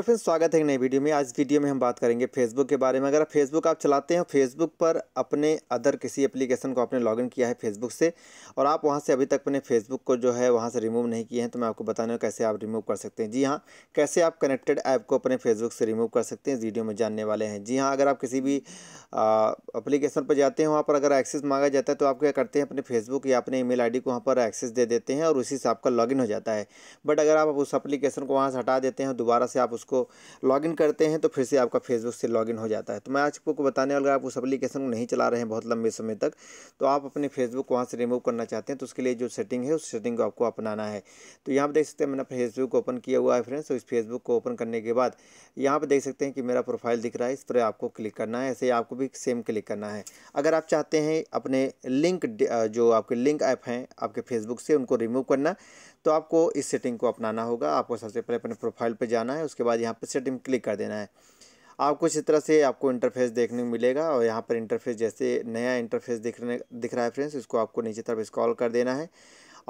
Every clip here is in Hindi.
तो फ्रेंड्स स्वागत है एक नई वीडियो में आज वीडियो में हम बात करेंगे फेसबुक के बारे में अगर आप फेसबुक आप चलाते हैं फेसबुक पर अपने अदर किसी एप्लीकेशन को आपने लॉगिन किया है फेसबुक से और आप वहां से अभी तक अपने फेसबुक को जो है वहां से रिमूव नहीं किए हैं तो मैं आपको बताने कैसे आप रिमूव कर सकते हैं जी हाँ कैसे आप कनेक्टेड ऐप को अपने फेसबुक से रिमूव कर सकते हैं वीडियो में जानने वाले हैं जी हाँ अगर आप किसी भी अप्लीकेशन पर जाते हैं वहाँ पर अगर एक्सेस मांगा जाता है तो आप क्या करते हैं अपने फेसबुक या अपने ई आई को वहाँ पर एक्सेस दे देते हैं और उसी से आपका लॉगिन हो जाता है बट अगर आप उस अप्लीकेशन को वहाँ से हटा देते हैं दोबारा से आप उसको उसको लॉगिन करते हैं तो फिर से आपका फेसबुक से लॉगिन हो जाता है तो मैं आज आपको बताने वाला आप उस एप्लीकेशन को नहीं चला रहे हैं बहुत लंबे समय तक तो आप अपने फेसबुक को वहाँ से रिमूव करना चाहते हैं तो उसके लिए जो सेटिंग है उस सेटिंग को आपको अपनाना है तो यहाँ पर देख सकते हैं मैंने फेसबुक ओपन किया हुआ है फ्रेंड्स तो इस फेसबुक को ओपन करने के बाद यहाँ पर देख सकते हैं कि मेरा प्रोफाइल दिख रहा है इस पर आपको क्लिक करना है ऐसे ही आपको भी सेम क्लिक करना है अगर आप चाहते हैं अपने लिंक जो आपके लिंक ऐप हैं आपके फेसबुक से उनको रिमूव करना तो आपको इस सेटिंग को अपनाना होगा आपको सबसे पहले अपने प्रोफाइल पर जाना है उसके बाद बाद यहाँ पर सेटिंग क्लिक कर देना है आपको इस तरह से आपको इंटरफेस देखने को मिलेगा और यहाँ पर इंटरफेस जैसे नया इंटरफेस दिखने दिख रहा है फ्रेंड्स उसको आपको नीचे तरफ स्क्रॉल कर देना है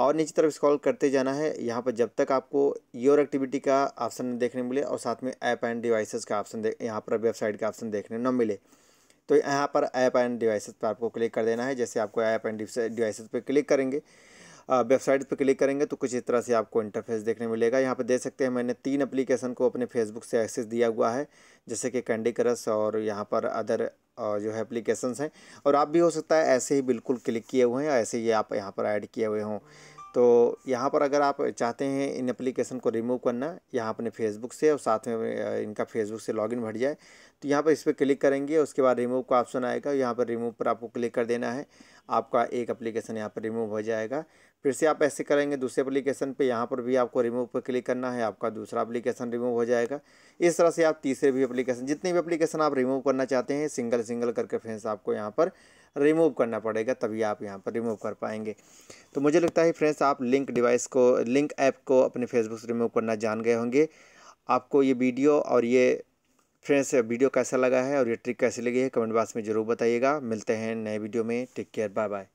और नीचे तरफ स्क्रॉल करते जाना है यहाँ पर जब तक आपको योर एक्टिविटी का ऑप्शन देखने मिले और साथ में ऐप एंड डिवाइसेस का ऑप्शन यहाँ पर वेबसाइट का ऑप्शन देखने न मिले तो यहाँ पर ऐप एंड डिवाइसेस पर आपको क्लिक कर देना है जैसे आपको ऐप एंड डिवाइसेस पर क्लिक करेंगे वेबसाइट पर क्लिक करेंगे तो कुछ इस तरह से आपको इंटरफेस देखने मिलेगा यहाँ पर देख सकते हैं मैंने तीन अप्लीकेशन को अपने फेसबुक से एक्सेस दिया हुआ है जैसे कि कैंडी क्रश और यहाँ पर अदर जो है एप्लीकेशंस हैं और आप भी हो सकता है ऐसे ही बिल्कुल क्लिक किए हुए हैं ऐसे ही आप यहाँ पर ऐड किए हुए हों तो यहाँ पर अगर आप चाहते हैं इन एप्लीकेशन को रिमूव करना यहाँ अपने फेसबुक से और साथ में इनका फेसबुक से लॉगिन भर जाए तो यहाँ पर इस पर क्लिक करेंगे उसके बाद रिमूव का ऑप्शन आएगा यहाँ पर रिमूव पर आपको क्लिक कर देना है आपका एक एप्लीकेशन यहाँ पर रिमूव हो जाएगा फिर से आप ऐसे करेंगे दूसरे एप्लीकेशन पे यहाँ पर भी आपको रिमूव पर क्लिक करना है आपका दूसरा एप्लीकेशन रिमूव हो जाएगा इस तरह से आप तीसरे भी एप्लीकेशन जितने भी एप्लीकेशन आप रिमूव करना चाहते हैं सिंगल सिंगल करके फ्रेंड्स आपको यहाँ पर रिमूव करना पड़ेगा तभी आप यहाँ पर रिमूव कर पाएंगे तो मुझे लगता है फ्रेंड्स आप लिंक डिवाइस को लिंक ऐप को अपने फेसबुक से रिमूव करना जान गए होंगे आपको ये वीडियो और ये फ्रेंड्स वीडियो कैसा लगा है और ये ट्रिक कैसी लगी है कमेंट बॉक्स में ज़रूर बताइएगा मिलते हैं नए वीडियो में टेक केयर बाय बाय